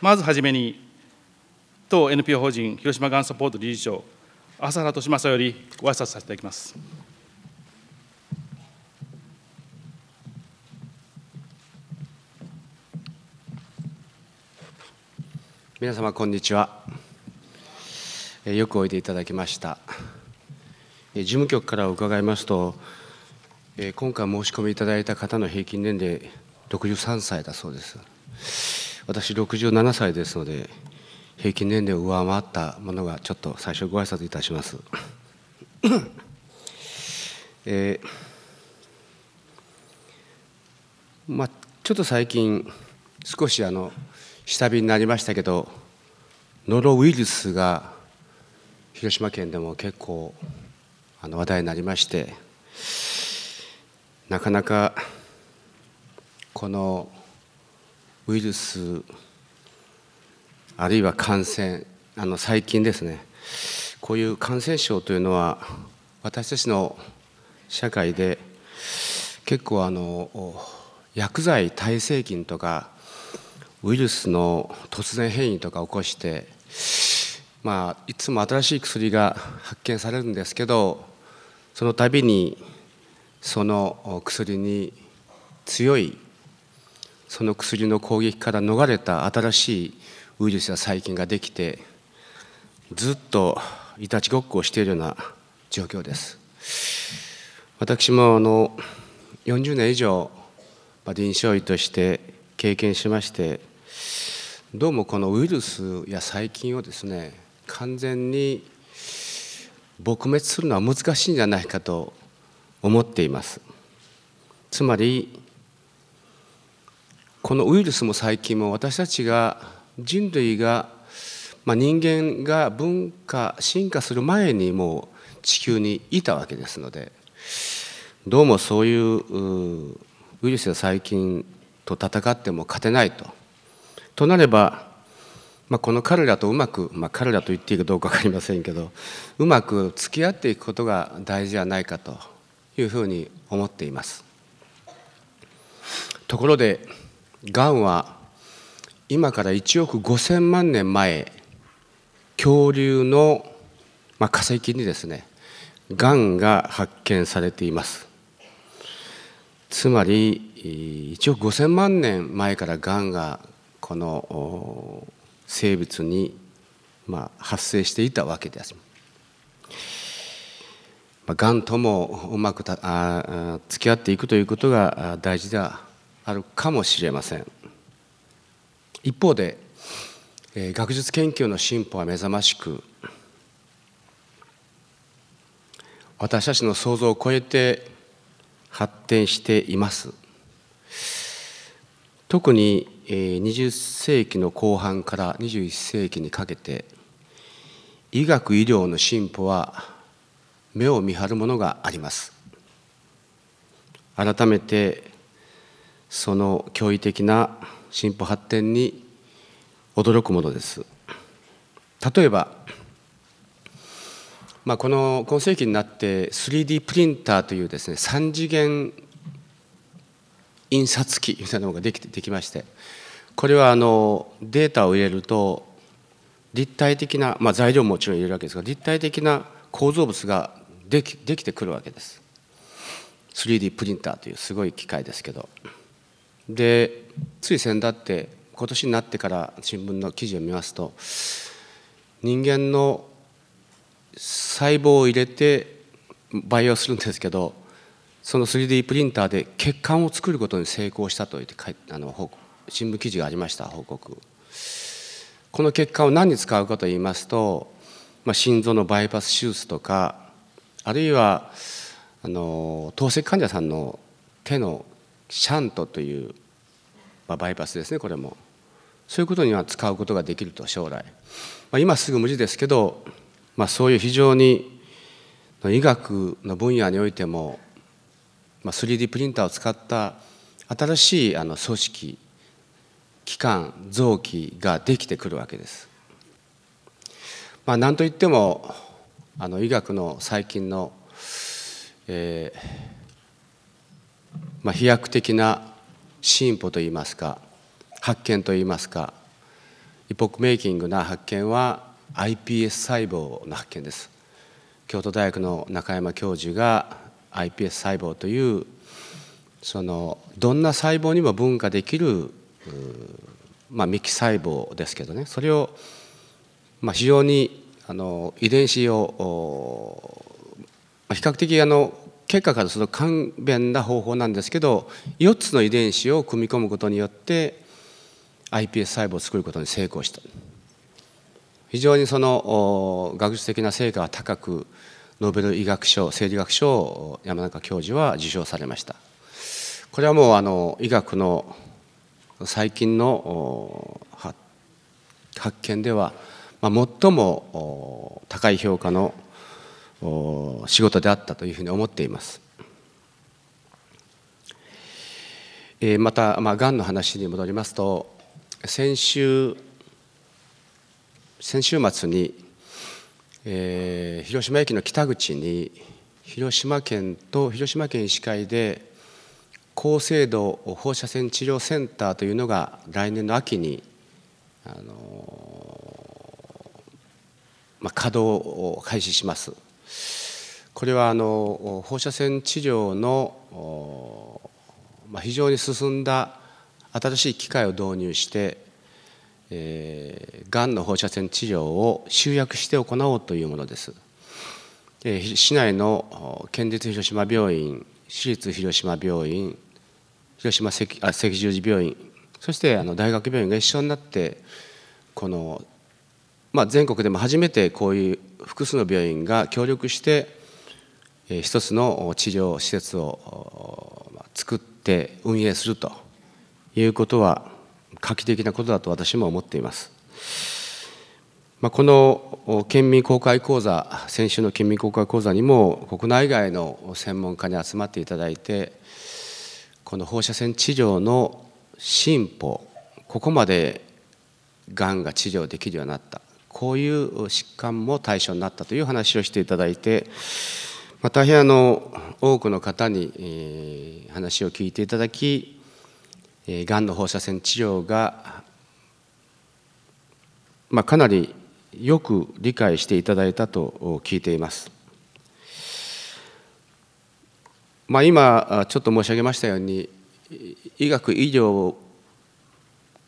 まずはじめに、当 NPO 法人広島がんサポート理事長、朝原利正よりご挨拶させていただきます。皆様こんにちは。よくおいでいただきました。事務局から伺いますと、今回申し込みいただいた方の平均年齢63歳だそうです。私67歳ですので、平均年齢を上回ったものが、ちょっと最初、ご挨拶いたします。えーまあ、ちょっと最近、少しあの下火になりましたけど、ノロウイルスが広島県でも結構あの話題になりまして、なかなかこのウイルスあるいは感染あの最近ですねこういう感染症というのは私たちの社会で結構あの薬剤耐性菌とかウイルスの突然変異とか起こしてまあいつも新しい薬が発見されるんですけどその度にその薬に強いその薬の攻撃から逃れた新しいウイルスや細菌ができてずっといたちごっこをしているような状況です私もあの40年以上臨床医として経験しましてどうもこのウイルスや細菌をですね完全に撲滅するのは難しいんじゃないかと思っていますつまりこのウイルスも最近も私たちが人類が、まあ、人間が文化進化する前にもう地球にいたわけですのでどうもそういうウイルスや細菌と戦っても勝てないと。となれば、まあ、この彼らとうまく、まあ、彼らと言っていいかどうか分かりませんけどうまく付き合っていくことが大事じゃないかというふうに思っています。ところでがんは今から1億5000万年前恐竜の、まあ、化石にですねがんが発見されていますつまり1億5000万年前からがんがこの生物に、まあ、発生していたわけです。がんともうまくたあ付き合っていくということが大事だあるかもしれません一方で、え学術研究の進歩は目覚ましく私たちの想像を超えて発展しています特に20世紀の後半から21世紀にかけて医学医療の進歩は目を見張るものがあります改めてその驚異的な進歩発展に驚くものです例えば、まあ、この今世紀になって 3D プリンターというですね3次元印刷機みたいなのができできましてこれはあのデータを入れると立体的な、まあ、材料ももちろん入れるわけですが立体的な構造物ができできてくるわけです 3D プリンターというすごい機械ですけど。でつい先だって今年になってから新聞の記事を見ますと人間の細胞を入れて培養するんですけどその 3D プリンターで血管を作ることに成功したといってあの新聞記事がありました報告この血管を何に使うかといいますと、まあ、心臓のバイパス手術とかあるいはあの透析患者さんの手のシャントという、まあ、バイパスですねこれもそういうことには使うことができると将来、まあ、今すぐ無事ですけど、まあ、そういう非常に医学の分野においても、まあ、3D プリンターを使った新しいあの組織器官臓器ができてくるわけです。まあ、何といってもあの医学の最近の、えー、まあ、飛躍的な進歩といいますか発見といいますかイポックメイキングな発見は iPS 細胞の発見です京都大学の中山教授が iPS 細胞というそのどんな細胞にも分化できる、まあ、幹細胞ですけどねそれを、まあ、非常にあの遺伝子を、まあ、比較的あの結果からすると簡便な方法なんですけど4つの遺伝子を組み込むことによって iPS 細胞を作ることに成功した非常にその学術的な成果が高くノーベル医学賞生理学賞を山中教授は受賞されましたこれはもうあの医学の最近の発見では、まあ、最も高い評価の仕事であったというふうに思っています。また、まあ、がんの話に戻りますと先週先週末に、えー、広島駅の北口に広島県と広島県医師会で高精度放射線治療センターというのが来年の秋に、あのまあ、稼働を開始します。これはあの放射線治療の、まあ、非常に進んだ新しい機械を導入して、がんの放射線治療を集約して行おうというものです、市内の県立広島病院市立広島病院広島赤あ赤十字病院そしてあの大学病院が一緒になってこのまあ、全国でも初めてこういう複数の病院が協力して一つの治療施設を作って運営するということは画期的なことだと私も思っています。まあ、この県民公開講座先週の県民公開講座にも国内外の専門家に集まっていただいてこの放射線治療の進歩ここまでがんが治療できるようになったこういう疾患も対象になったという話をしていただいて、まあ、大変あの多くの方に、えー、話を聞いていただき、えー、がんの放射線治療が、まあ、かなりよく理解していただいたと聞いています。まあ、今ちょっと申し上げましたように医学医療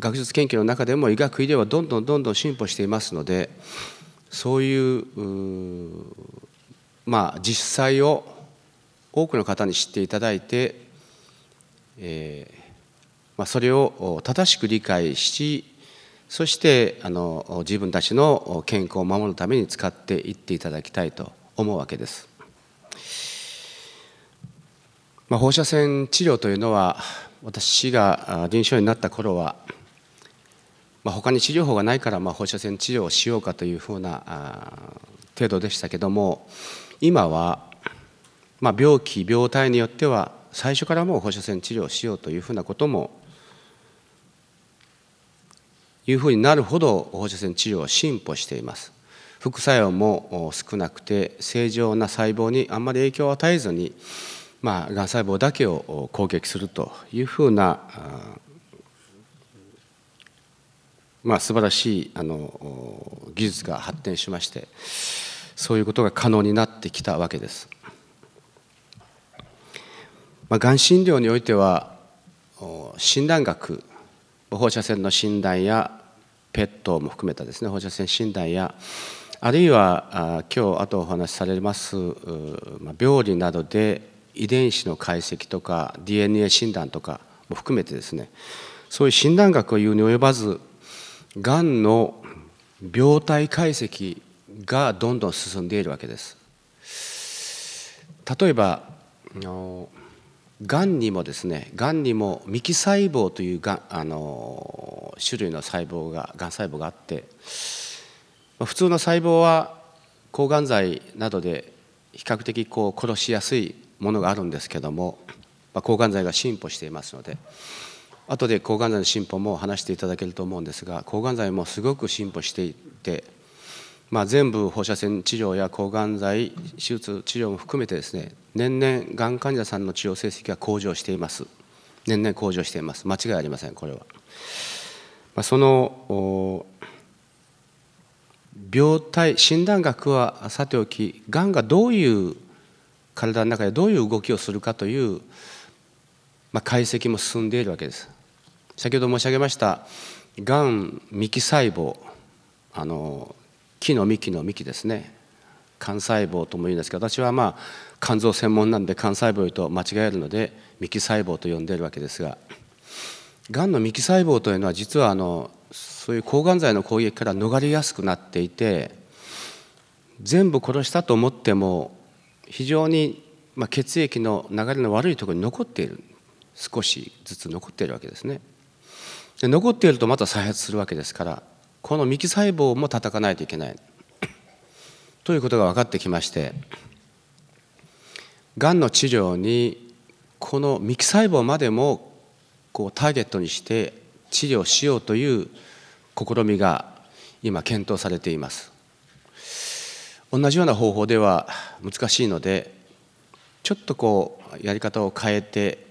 学術研究の中でも医学医療はどんどんどんどん進歩していますのでそういうまあ実際を多くの方に知っていただいて、えーまあ、それを正しく理解しそしてあの自分たちの健康を守るために使っていっていただきたいと思うわけです。まあ、放射線治療というのは私が臨床医になった頃はまあ、他に治療法がないから、まあ、放射線治療をしようかというふうな程度でしたけども今は、まあ、病気病態によっては最初からもう放射線治療をしようというふうなこともいうふうになるほど放射線治療は進歩しています副作用も少なくて正常な細胞にあんまり影響を与えずにまあ、がん細胞だけを攻撃するというふうなまあ、素晴らしいあの技術が発展しましてそういうことが可能になってきたわけです。まあ、がん診療においては診断学放射線の診断やペットも含めたですね放射線診断やあるいは今日あとお話しされます病理などで遺伝子の解析とか DNA 診断とかも含めてですねそういう診断学を言うに及ばずがんの病態解析がどんどん進んでいるわけです例えばがんにもですねがんにも幹細胞というがあの種類の細胞ががん細胞があって普通の細胞は抗がん剤などで比較的こう殺しやすいものがあるんですけども、まあ、抗がん剤が進歩していますので後で抗がん剤の進歩も話していただけると思うんですが抗がん剤もすごく進歩していて、まあ、全部放射線治療や抗がん剤手術治療も含めてですね年々がん患者さんの治療成績が向上しています年々向上しています間違いありませんこれは、まあ、その病態診断学はさておきがんがどういう体の中でどういう動きをするかという、まあ、解析も進んでいるわけです先ほど申し上げましたがん幹細胞あの木の幹の幹ですね幹細胞とも言うんですけど私はまあ肝臓専門なんで幹細胞と間違えるので幹細胞と呼んでるわけですががんの幹細胞というのは実はあのそういう抗がん剤の攻撃から逃れやすくなっていて全部殺したと思っても非常に、ま血液の流れの悪いところに残っている少しずつ残っているわけですね。で残っているとまた再発するわけですからこの幹細胞も叩かないといけないということが分かってきましてがんの治療にこの幹細胞までもこうターゲットにして治療しようという試みが今検討されています同じような方法では難しいのでちょっとこうやり方を変えて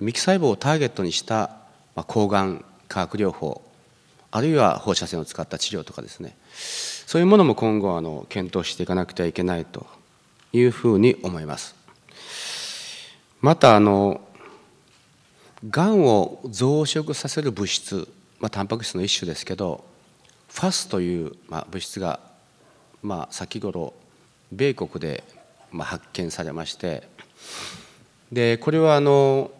幹細胞をターゲットにしたまあ、抗がん化学療法あるいは放射線を使った治療とかですねそういうものも今後あの検討していかなくてはいけないというふうに思いますまたあのがんを増殖させる物質、まあ、タンパク質の一種ですけどファスという、まあ、物質が、まあ、先頃米国で、まあ、発見されましてでこれはあの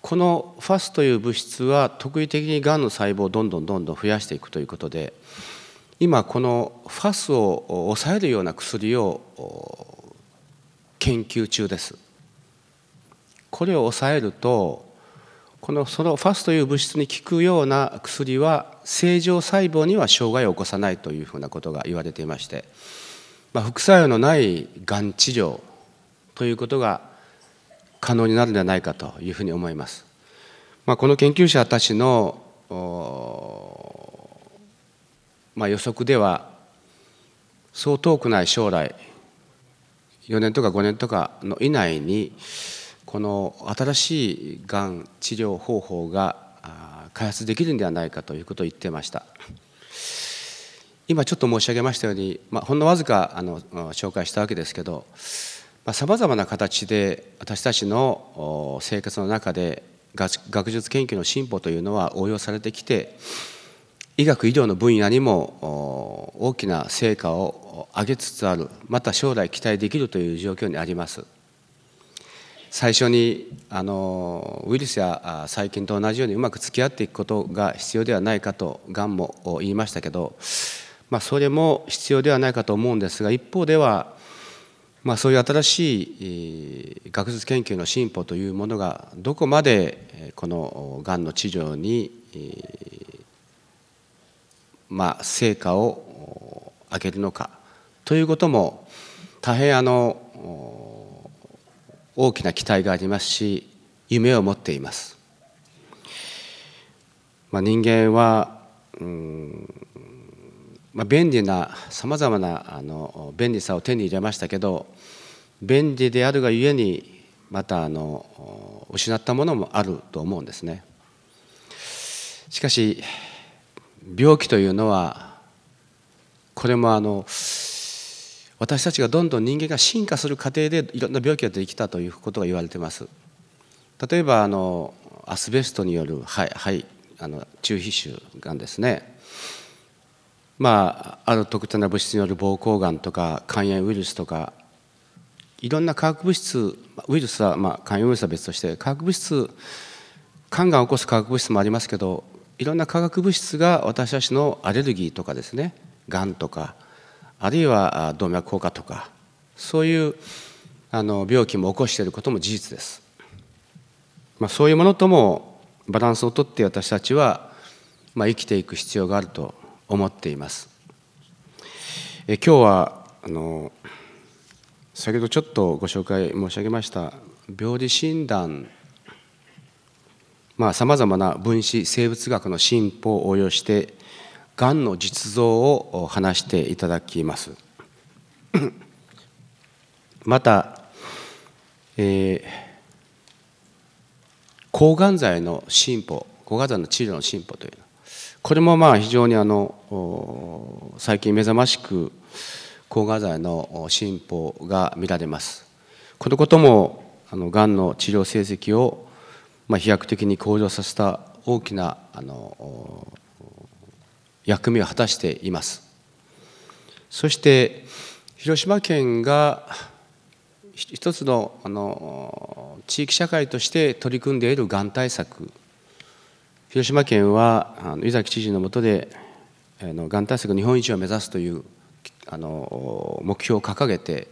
このファスという物質は特異的にがんの細胞をどんどんどんどん増やしていくということで今このファスを抑えるような薬を研究中ですこれを抑えるとこのそのファスという物質に効くような薬は正常細胞には障害を起こさないというふうなことが言われていまして、まあ、副作用のないがん治療ということが可能になるではないかというふうに思います。まあ、この研究者たちの、まあ、予測ではそう遠くない将来4年とか5年とかの以内にこの新しいがん治療方法が開発できるんではないかということを言ってました今ちょっと申し上げましたように、まあ、ほんのわずかあの紹介したわけですけどさまざまな形で私たちの生活の中で学術研究の進歩というのは応用されてきて医学医療の分野にも大きな成果を上げつつあるまた将来期待できるという状況にあります最初にあのウイルスや細菌と同じようにうまく付き合っていくことが必要ではないかとがんも言いましたけど、まあ、それも必要ではないかと思うんですが一方ではまあ、そういう新しい学術研究の進歩というものがどこまでこのがんの治療に、まあ、成果を上げるのかということも大変あの大きな期待がありますし夢を持っています。まあ、人間は、うん、まあ、便利なさまざまなあの便利さを手に入れましたけど便利であるがゆえにまたあの失ったものもあると思うんですね。しかし病気というのはこれもあの私たちがどんどん人間が進化する過程でいろんな病気ができたということが言われてます。例えばあのアスベストによる肺肺あの中皮腫がんですねまあ、ある特定な物質による膀胱がんとか肝炎ウイルスとかいろんな化学物質ウイルスは、まあ、肝炎ウイルスは別として化学物質肝がんを起こす化学物質もありますけどいろんな化学物質が私たちのアレルギーとかですねがんとかあるいは動脈硬化とかそういうあの病気も起こしていることも事実です、まあ、そういうものともバランスをとって私たちは、まあ、生きていく必要があると思っています。え今日はあの先ほどちょっとご紹介申し上げました病理診断まあさまざまな分子生物学の進歩を応用してがんの実像を話していただきます。また、えー、抗がん剤の進歩抗がん剤の治療の進歩というのこれもまあ非常にあの最近目覚ましく抗がん剤の進歩が見られます。このこともあのがんの治療成績を、まあ、飛躍的に向上させた大きなあの役目を果たしています。そして広島県が一つのあの地域社会として取り組んでいるがん対策広島県はあの湯崎知事のもとであのがん対策日本一を目指すというあの目標を掲げて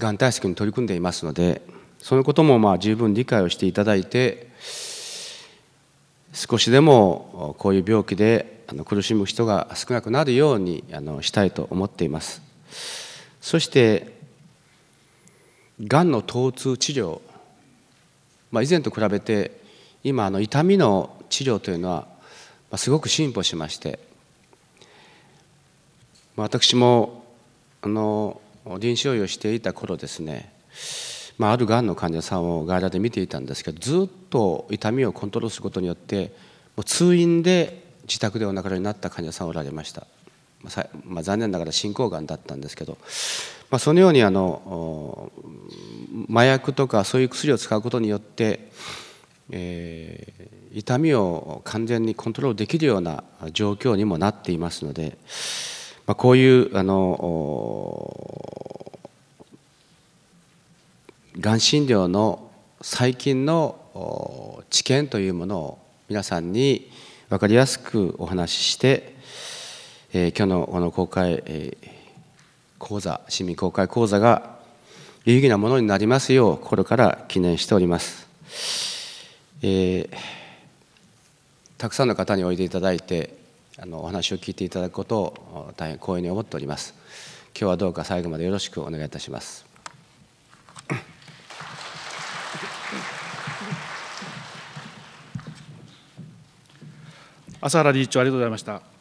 がん対策に取り組んでいますのでそのこともまあ十分理解をしていただいて少しでもこういう病気であの苦しむ人が少なくなるようにあのしたいと思っていますそしてがんの疼痛治療、まあ、以前と比べて今あの痛みの治療というのはすごく進歩しまして私もあの臨床医をしていた頃ですねまあ、あるがんの患者さんを外来で見ていたんですけどずっと痛みをコントロールすることによってもう通院で自宅でお亡くなりになった患者さんおられました、まあ、残念ながら進行がんだったんですけど、まあ、そのようにあの麻薬とかそういう薬を使うことによって、えー、痛みを完全にコントロールできるような状況にもなっていますので、まあ、こういうあのがん診療の最近の知見というものを皆さんに分かりやすくお話しして、えー、今日のこの公開、えー、講座市民公開講座が有意義なものになりますよう心から記念しております。えーたくさんの方においでいただいてあのお話を聞いていただくことを大変光栄に思っております今日はどうか最後までよろしくお願いいたします朝原理事長ありがとうございました